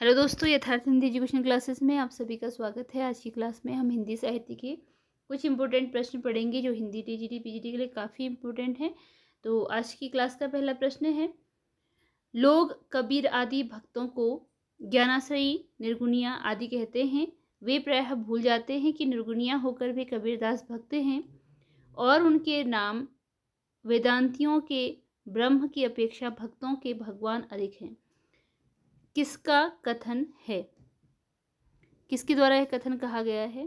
hello दोस्तों यथार्थ Hindi education classes में आप सभी का स्वागत है आज की क्लास में हम हिंदी साहित्य के कुछ इम्पोर्टेंट प्रश्न पढ़ेंगे जो हिंदी जी पीजीटी के लिए काफ़ी इम्पोर्टेंट हैं तो आज की क्लास का पहला प्रश्न है लोग कबीर आदि भक्तों को ज्ञानाश्रयी निर्गुणिया आदि कहते हैं वे प्रायः भूल जाते हैं कि निर्गुणिया होकर भी कबीरदास भक्त हैं और उनके नाम वेदांतियों के ब्रह्म की अपेक्षा भक्तों के भगवान अधिक हैं किसका कथन है किसके द्वारा यह कथन कहा गया है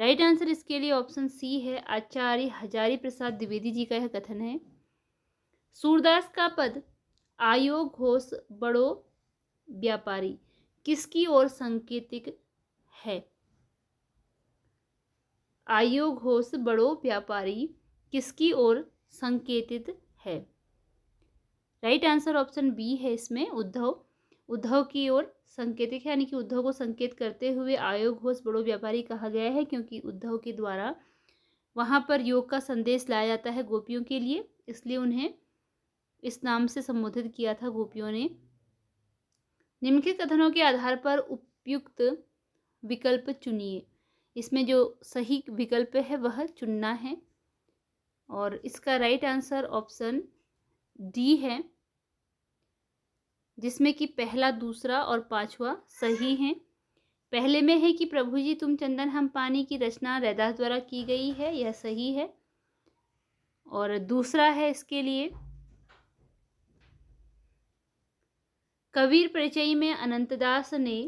राइट right आंसर इसके लिए ऑप्शन सी है आचार्य हजारी प्रसाद द्विवेदी जी का यह कथन है सूरदास का पद आयो घोष बड़ो व्यापारी किसकी ओर संकेतिक है आयो घोष बड़ो व्यापारी किसकी ओर संकेतित है राइट आंसर ऑप्शन बी है इसमें उद्धव उद्धव की ओर संकेतिक है यानी कि उद्धव को संकेत करते हुए आयोग घोष बड़ो व्यापारी कहा गया है क्योंकि उद्धव के द्वारा वहाँ पर योग का संदेश लाया जाता है गोपियों के लिए इसलिए उन्हें इस नाम से संबोधित किया था गोपियों ने निम्नलिखित कथनों के आधार पर उपयुक्त विकल्प चुनिए इसमें जो सही विकल्प है वह चुनना है और इसका राइट आंसर ऑप्शन डी है जिसमें कि पहला दूसरा और पांचवा सही हैं पहले में है कि प्रभु जी तुम चंदन हम पानी की रचना रैदास द्वारा की गई है यह सही है और दूसरा है इसके लिए कबीर परिचय में अनंतदास ने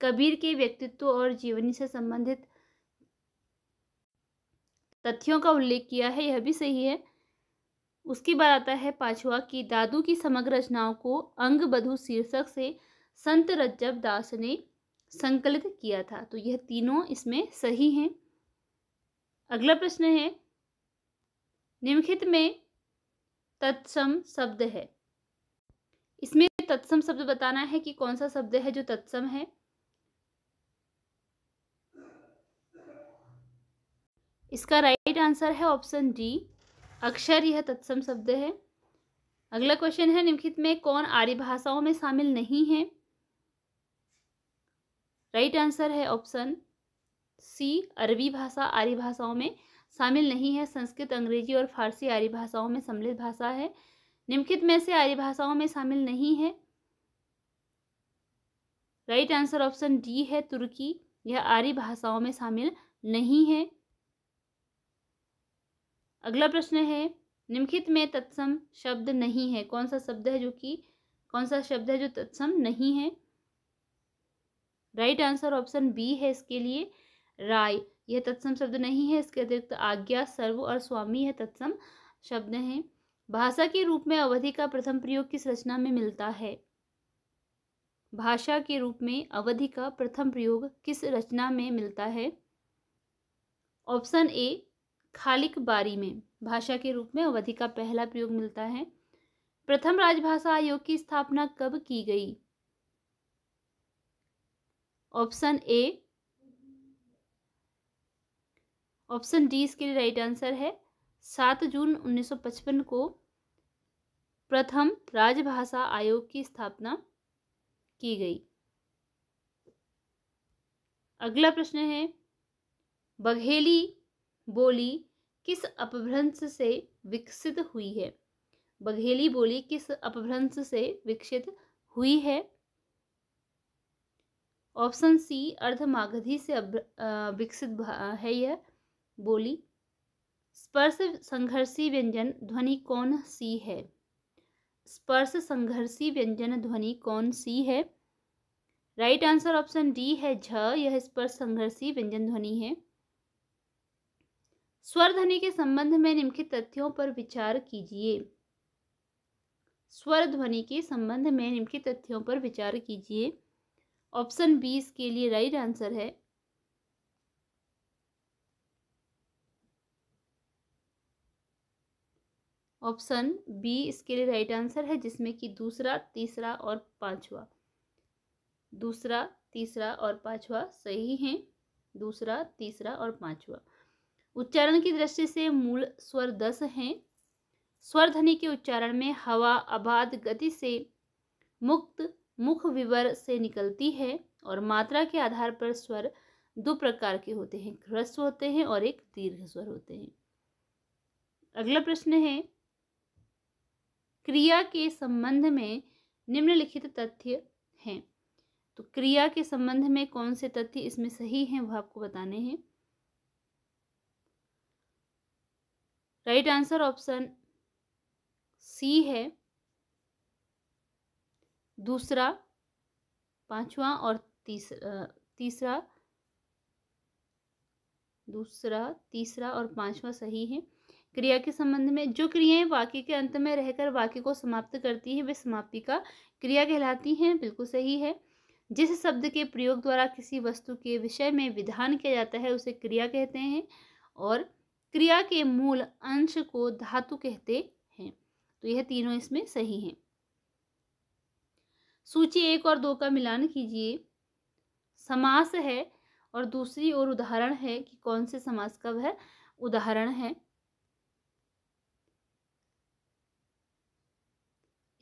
कबीर के व्यक्तित्व और जीवनी से संबंधित तथ्यों का उल्लेख किया है यह भी सही है उसके बाद आता है पाछुआ कि दादू की समग्र रचनाओं को अंग बधु शीर्षक से संत रज्जब दास ने संकलित किया था तो यह तीनों इसमें सही हैं अगला प्रश्न है निम्नलिखित में तत्सम शब्द है इसमें तत्सम शब्द बताना है कि कौन सा शब्द है जो तत्सम है इसका राइट आंसर है ऑप्शन डी अक्षर यह तत्सम शब्द है अगला क्वेश्चन है निम्नलिखित में कौन आर्य भाषाओं में शामिल नहीं है राइट आंसर है ऑप्शन सी अरबी भाषा आर्य भाषाओं में शामिल नहीं है संस्कृत अंग्रेजी और फारसी आर्य भाषाओं में सम्मिलित भाषा है निम्नलिखित में से आर्य भाषाओं में शामिल नहीं है राइट आंसर ऑप्शन डी है तुर्की यह आर्य भाषाओं में शामिल नहीं है अगला प्रश्न है निम्नलिखित में तत्सम शब्द नहीं है कौन सा शब्द है जो कि कौन सा शब्द है जो तत्सम नहीं है राइट आंसर ऑप्शन बी है इसके लिए राय यह तत्सम शब्द नहीं है इसके अतिरिक्त आज्ञा सर्व और स्वामी यह तत्सम शब्द है भाषा के रूप में अवधि का प्रथम प्रयोग किस रचना में मिलता है भाषा के रूप में अवधि का प्रथम प्रयोग किस रचना में मिलता है ऑप्शन ए खालिक बारी में भाषा के रूप में अवधि का पहला प्रयोग मिलता है प्रथम राजभाषा आयोग की स्थापना कब की गई ऑप्शन ए ऑप्शन डी इसके लिए राइट आंसर है सात जून 1955 को प्रथम राजभाषा आयोग की स्थापना की गई अगला प्रश्न है बघेली बोली किस अपभ्रंश से विकसित हुई है बघेली बोली किस अपभ्रंश से विकसित हुई है ऑप्शन सी अर्धमागधी से विकसित है यह बोली स्पर्श संघर्षी व्यंजन ध्वनि कौन सी है स्पर्श संघर्षी व्यंजन ध्वनि कौन सी है राइट आंसर ऑप्शन डी है झ यह स्पर्श संघर्षी व्यंजन ध्वनि है स्वर ध्वनि के संबंध में निम्नलिखित तथ्यों पर विचार कीजिए स्वर ध्वनि के संबंध में निम्नलिखित तथ्यों पर विचार कीजिए ऑप्शन बी इसके लिए राइट आंसर है ऑप्शन बी इसके लिए राइट आंसर है जिसमें कि दूसरा तीसरा और पांचवा दूसरा तीसरा और पांचवा सही हैं दूसरा तीसरा और पांचवा उच्चारण की दृष्टि से मूल स्वर दस हैं स्वर ध्वनि के उच्चारण में हवा अबाध गति से मुक्त मुख विवर से निकलती है और मात्रा के आधार पर स्वर दो प्रकार के होते हैं ह्रस्व होते हैं और एक दीर्घ स्वर होते हैं अगला प्रश्न है क्रिया के संबंध में निम्नलिखित तथ्य हैं तो क्रिया के संबंध में कौन से तथ्य इसमें सही हैं वह आपको बताने हैं राइट आंसर ऑप्शन सी है दूसरा पांचवा और तीसरा तीसरा दूसरा तीसरा और पांचवा सही है क्रिया के संबंध में जो क्रियाएं वाक्य के अंत में रहकर वाक्य को समाप्त करती है वे समाप्ति का क्रिया कहलाती हैं बिल्कुल सही है जिस शब्द के प्रयोग द्वारा किसी वस्तु के विषय में विधान किया जाता है उसे क्रिया कहते हैं और क्रिया के मूल अंश को धातु कहते हैं तो यह तीनों इसमें सही हैं सूची एक और दो का मिलान कीजिए समास है और दूसरी ओर उदाहरण है कि कौन से समास का वह उदाहरण है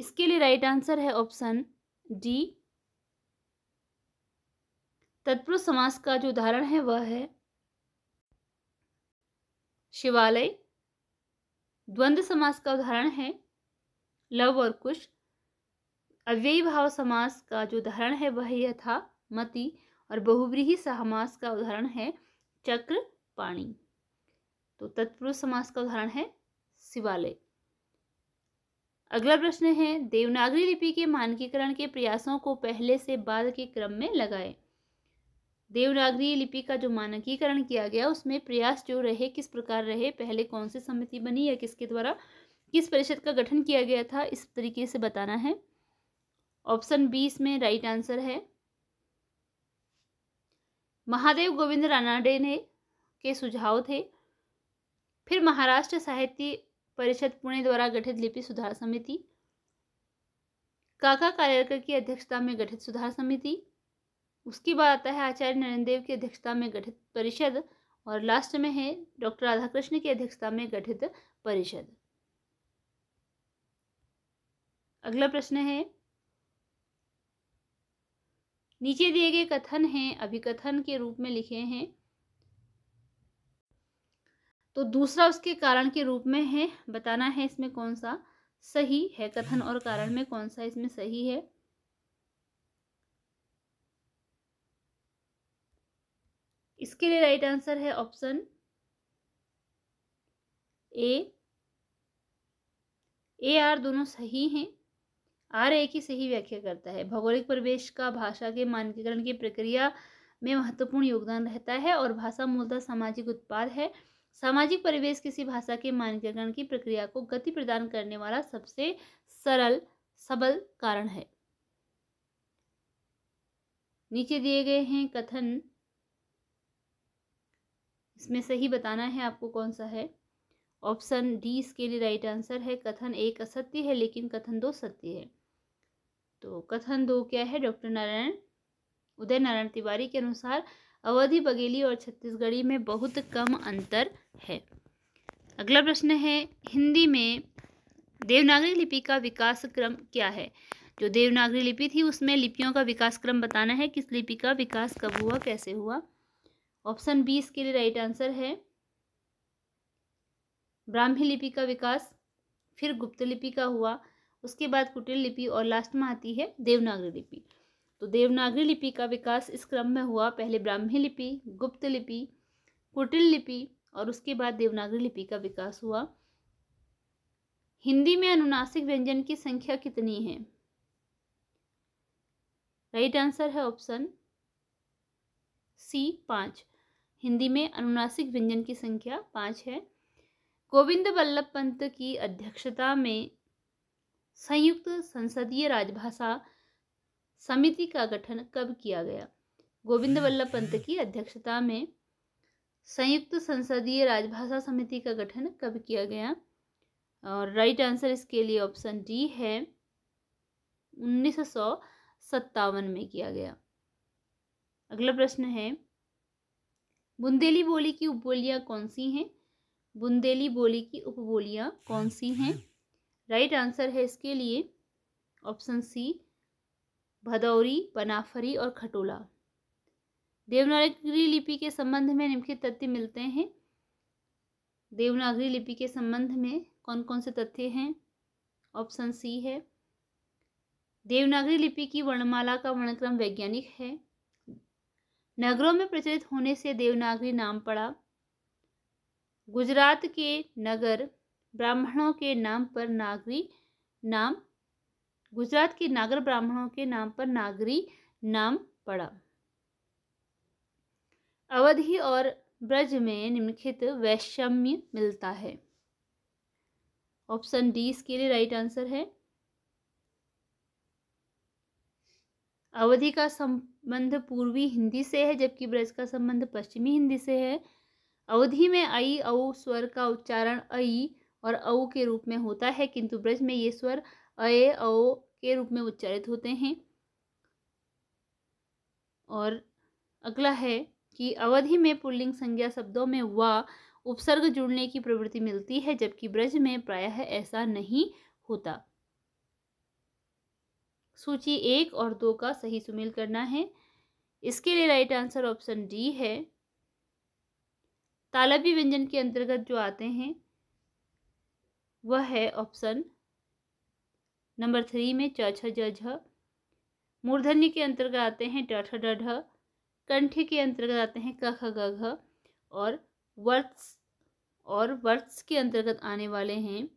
इसके लिए राइट आंसर है ऑप्शन डी तत्पुरुष समास का जो उदाहरण है वह है शिवालय द्वंद्व समास का उदाहरण है लव और कुश अव्ययी भाव समास का जो उदाहरण है वह यह था मति और बहुव्रीही समास का उदाहरण है चक्र पाणी तो तत्पुरुष समास का उदाहरण है शिवालय अगला प्रश्न है देवनागरी लिपि के मानकीकरण के प्रयासों को पहले से बाद के क्रम में लगाएं देवनागरी लिपि का जो मानकीकरण किया गया उसमें प्रयास जो रहे किस प्रकार रहे पहले कौन सी समिति बनी या किसके द्वारा किस परिषद का गठन किया गया था इस तरीके से बताना है ऑप्शन बी इसमें राइट आंसर है महादेव गोविंद रानाडे ने के सुझाव थे फिर महाराष्ट्र साहित्य परिषद पुणे द्वारा गठित लिपि सुधार समिति काका कार्यकर की अध्यक्षता में गठित सुधार समिति उसके बाद आता है आचार्य देव की अध्यक्षता में गठित परिषद और लास्ट में है डॉक्टर राधाकृष्ण की अध्यक्षता में गठित परिषद अगला प्रश्न है नीचे दिए गए कथन हैं अभिकथन के रूप में लिखे हैं तो दूसरा उसके कारण के रूप में है बताना है इसमें कौन सा सही है कथन और कारण में कौन सा इसमें सही है इसके लिए राइट आंसर है ऑप्शन ए ए आर दोनों सही हैं आर ए की सही व्याख्या करता है भौगोलिक परिवेश का भाषा के मानकीकरण की प्रक्रिया में महत्वपूर्ण योगदान रहता है और भाषा मूलतः सामाजिक उत्पाद है सामाजिक परिवेश किसी भाषा के मानकीकरण की प्रक्रिया को गति प्रदान करने वाला सबसे सरल सबल कारण है नीचे दिए गए हैं कथन इसमें सही बताना है आपको कौन सा है ऑप्शन डी इसके लिए राइट आंसर है कथन एक असत्य है लेकिन कथन दो सत्य है तो कथन दो क्या है डॉक्टर नारायण उदय नारायण तिवारी के अनुसार अवधि बघेली और छत्तीसगढ़ी में बहुत कम अंतर है अगला प्रश्न है हिंदी में देवनागरी लिपि का विकास क्रम क्या है जो देवनागरी लिपि थी उसमें लिपियों का विकास क्रम बताना है किस लिपि का विकास कब हुआ कैसे हुआ ऑप्शन बी इसके लिए राइट आंसर है ब्राह्मी लिपि का विकास फिर गुप्त लिपि का हुआ उसके बाद कुटिल लिपि और लास्ट में आती है देवनागरी लिपि तो देवनागरी लिपि का विकास इस क्रम में हुआ पहले ब्राह्मी लिपि गुप्त लिपि कुटिल लिपि और उसके बाद देवनागरी लिपि का विकास हुआ हिंदी में अनुनासिक व्यंजन की संख्या कितनी है राइट आंसर है ऑप्शन सी पाँच हिंदी में अनुनासिक व्यंजन की संख्या पाँच है गोविंद वल्लभ पंत की अध्यक्षता में संयुक्त संसदीय राजभाषा समिति का गठन कब किया गया गोविंद वल्लभ पंत की अध्यक्षता में संयुक्त संसदीय राजभाषा समिति का गठन कब किया गया और राइट आंसर इसके लिए ऑप्शन डी है उन्नीस सत्तावन में किया गया अगला प्रश्न है बुंदेली बोली की उपबोलियाँ कौन सी हैं बुंदेली बोली की उपबोलियाँ कौन सी हैं राइट आंसर है इसके लिए ऑप्शन सी भदौरी बनाफरी और खटोला देवनागरी लिपि के संबंध में निम्नलिखित तथ्य मिलते हैं देवनागरी लिपि के संबंध में कौन कौन से तथ्य हैं ऑप्शन सी है देवनागरी लिपि की वर्णमाला का वर्णक्रम वैज्ञानिक है नगरों में प्रचलित होने से देवनागरी नाम पड़ा गुजरात के नगर ब्राह्मणों के नाम पर नागरी नाम गुजरात के नागर ब्राह्मणों के नाम पर नागरी नाम पड़ा अवधि और ब्रज में निम्नलिखित वैषम्य मिलता है ऑप्शन डी इसके लिए राइट आंसर है अवधि का सम संबंध पूर्वी हिंदी से है जबकि ब्रज का संबंध पश्चिमी हिंदी से है अवधि में अई औ स्वर का उच्चारण अई और औ के रूप में होता है किंतु ब्रज में ये स्वर अय औ के रूप में उच्चारित होते हैं और अगला है कि अवधि में पुल्लिंग संज्ञा शब्दों में व उपसर्ग जुड़ने की प्रवृत्ति मिलती है जबकि ब्रज में प्रायः ऐसा नहीं होता सूची एक और दो का सही सुमेल करना है इसके लिए राइट आंसर ऑप्शन डी है तालबी व्यंजन के अंतर्गत जो आते हैं वह है ऑप्शन नंबर थ्री में चछ झ मूर्धन्य के अंतर्गत आते हैं डठ ड कंठ के अंतर्गत आते हैं कख गघ और वर्ष और वर्ष के अंतर्गत आने वाले हैं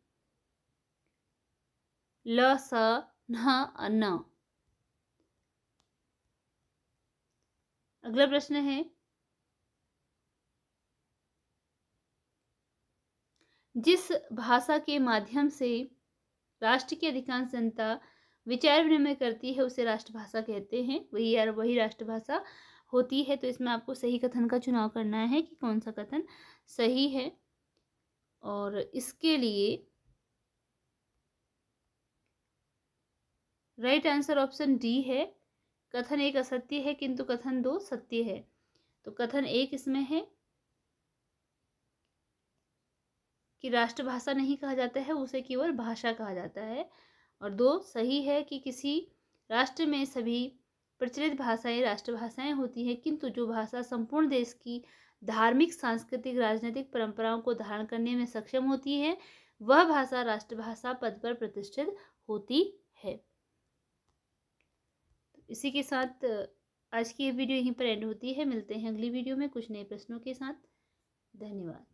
ल स न अगला प्रश्न है जिस भाषा के माध्यम से राष्ट्र की अधिकांश जनता विचार विनिमय करती है उसे राष्ट्रभाषा कहते हैं वही यार वही राष्ट्रभाषा होती है तो इसमें आपको सही कथन का चुनाव करना है कि कौन सा कथन सही है और इसके लिए राइट आंसर ऑप्शन डी है कथन एक असत्य है किंतु कथन दो सत्य है तो कथन एक इसमें है कि राष्ट्रभाषा नहीं कहा जाता है उसे केवल भाषा कहा जाता है और दो सही है कि किसी राष्ट्र में सभी प्रचलित भाषाएं राष्ट्रभाषाएं होती हैं किंतु जो भाषा संपूर्ण देश की धार्मिक सांस्कृतिक राजनीतिक परंपराओं को धारण करने में सक्षम होती है वह भाषा राष्ट्रभाषा पद पर प्रतिष्ठित होती है इसी के साथ आज की ये वीडियो यहीं पर एंड होती है मिलते हैं अगली वीडियो में कुछ नए प्रश्नों के साथ धन्यवाद